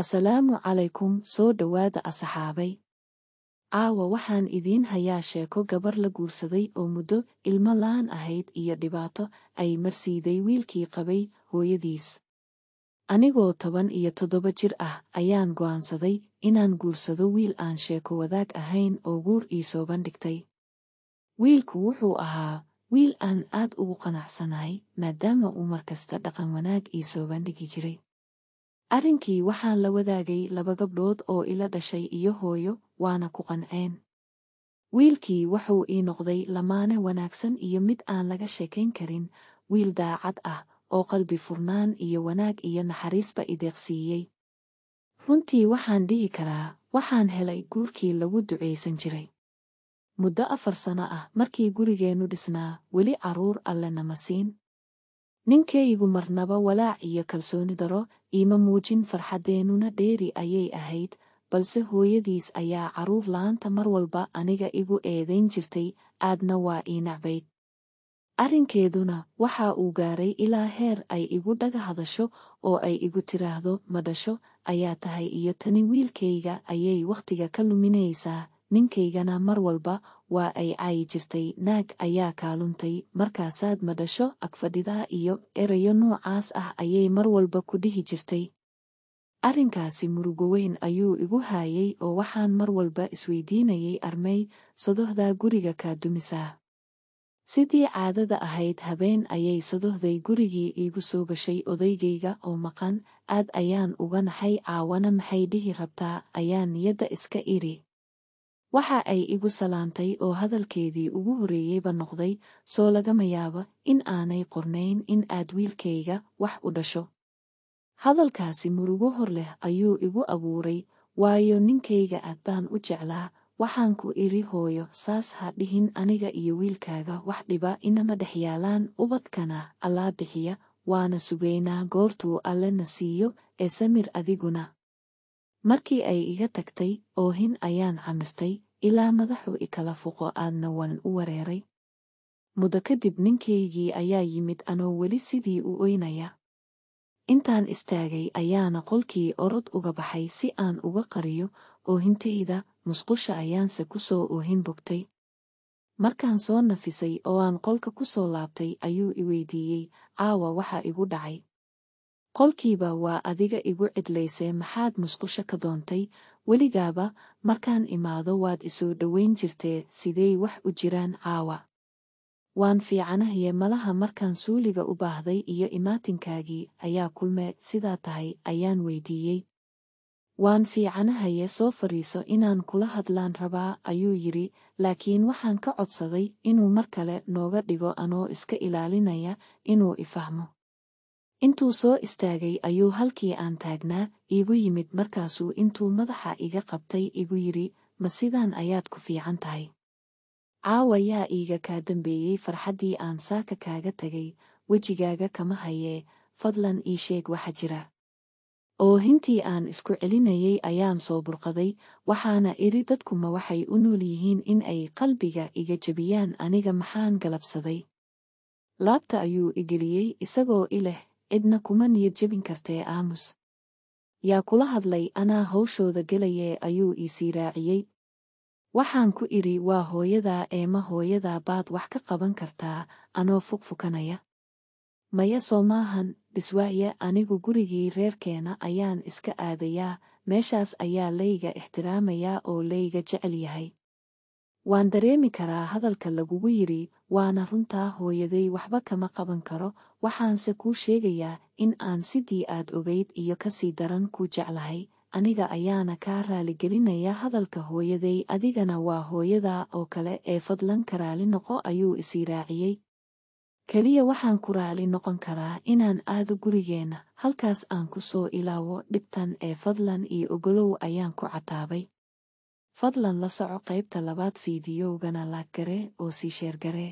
asalaamu calaykum soo dhowaada asaxaabay caawa waxaan idiin hayaa sheeko gabar la guursaday oo muddo ilmo laan ahayd iyo dhibaato ay marsiiday wiilkii qabay hooyadiis anigoo toban iyo toddoba jir ah ayaan go'aansaday inaan guursado wiil aan sheeko wadaag ahayn oo guur ii soo bandhigtay wiilku wuxuu ahaa wiil aan aad ugu qanacsanahay maadaama uu markasta dhaqan wanaag ii soo bandhigi jiray arrinkii waxaan la wadaagay laba gabdhood oo ila dhashay iyo hooyo waana ku qanceen wiilkii wuxuu ii noqday lamaane wanaagsan iyo mid aan laga sheekayn karin wiil daacad ah oo qalbi furnaan iyo wanaag iyo naxariisba ideeqsiiyey runtii waxaan dhihi karaa waxaan helay guurkii lagu ducaysan jiray muddo afar sano ah markii gurigeennu dhisnaa weli carruur alle nama siin ninkaygu marnaba walaac iyo kalsooni daro iima muujin farxaddeennuna dheeri ayay ahayd balse hooyadiis ayaa carruur la'aanta mar walba aniga igu eedayn jirtay aadna waa ii nacbayd arrinkeeduna waxa uu gaaray ilaa heer ay igu dhaga hadasho oo ay igu tiraahdo ma dhasho ayaa tahay iyo tani wiilkayga ayay wakhtiga ka luminaysaa ninkaygana mar walba waa ay caayi jirtay naag ayaa kaaluntay markaasaad madhasho agfadhidaa iyo erayo noocaas ah ayay mar walba ku dhihi jirtay arrinkaasi murugo weyn ayuu igu haayay oo waxaan mar walba isweydiinayay armay sodohdaa guriga kaa dumisaa sidii caadada ahayd habeen ayay sodohday gurigii iigu soo gashay odaygayga oo maqan aad ayaan uga naxay caawana maxay dhihi rabtaa ayaa niyadda iska iri waxa ay igu salaantay oo hadalkeedii ugu horreeyeyba noqday soo lagama yaaba in aanay qornayn in aad wiilkayga wax u dhasho hadalkaasi murugo hor leh ayuu igu abuuray waayo ninkayga aad baan u jeclaa waxaan ku iri hooyo saas ha dhihin aniga iyo wiilkaaga wax dhiba inama dhex yaalaan ubadkana allaa bixiya waana sugaynaa goortuu alle na siiyo ee samir adiguna markii ay iga tagtay oohin ayaan camistay ilaa madaxu ikala fuqo aadna waan u wareeray muddo kadib ninkaygii ayaa yimid anoo weli sidii u oynaya intaan istaagay ayaana qolkii orod uga baxay si aan uga qariyo oohintayda musqusha ayaanse ku soo oohin bogtay markaan soo nafisay oo aan qolka ku soo laabtay ayuu i weydiiyey caawa waxa igu dhacay qolkiiba waa adiga igu cidlaysay maxaad musqusha ka doontay weligaaba markaan imaado waad isoo dhoweyn jirtee sidey wax u jiraan caawa waan fiicanahaye malaha markaan suuliga u baahday iyo imaatinkaagii ayaa kulmee sidaa tahay ayaan weydiiyey waan fiicanahaye soo fadhiiso inaan kula hadlaan rabaa ayuu yidhi laakiin waxaan ka codsaday inuu mar kale nooga dhigo anoo iska ilaalinaya inuu ifahmo intuu soo istaagay ayuu halkii aan taagnaa iigu yimid markaasuu intuu madaxa iga qabtay igu yidhi ma sidaan ayaad ku fiican tahay caawa yaa iiga kaa dembeeyey farxaddii aan saaka kaaga tegay wejigaaga kama hayee fadlan ii sheeg waxa jira oohintii aan isku celinayay ayaan soo burqaday waxaana idhi dadkuma waxay u nool yihiin in ay qalbiga iga jebiyaan aniga maxaan galabsaday laabta ayuu igeliyey isagoo i leh cidna kuma niyad jebin kartee aamus yaa kula hadlay anaa hawshooda gelayee ayuu iisii raaciyey waxaan ku idhi waa hooyadaa eema hooyadaa baad wax ka qaban kartaa anoo fugfukanaya maya soo maahan biswaaye anigu gurigii reerkeena ayaan iska aadayaa meeshaas ayaa layga ixtiraamayaa oo layga jecel yahay waan dareemi karaa hadalka lagugu yidhi waana runtaa hooyaday waxba kama qaban karo waxaanse kuu sheegayaa in aan sidii aad ogayd iyo kasii daran ku jeclahay aniga ayaana kaa raaligelinaya hadalka hooyaday adigana waa hooyada oo kale ee fadlan ka raali noqo ayuu isii raaciyey keliya waxaan ku raali noqon karaa inaan aado gurigeenna halkaas aan ku soo ilaawo dhibtan ee fadlan iyo ogolow ayaan ku cataabay fadlan la soco qaybta labaad fiidiyowgana laag oo sii sheergaree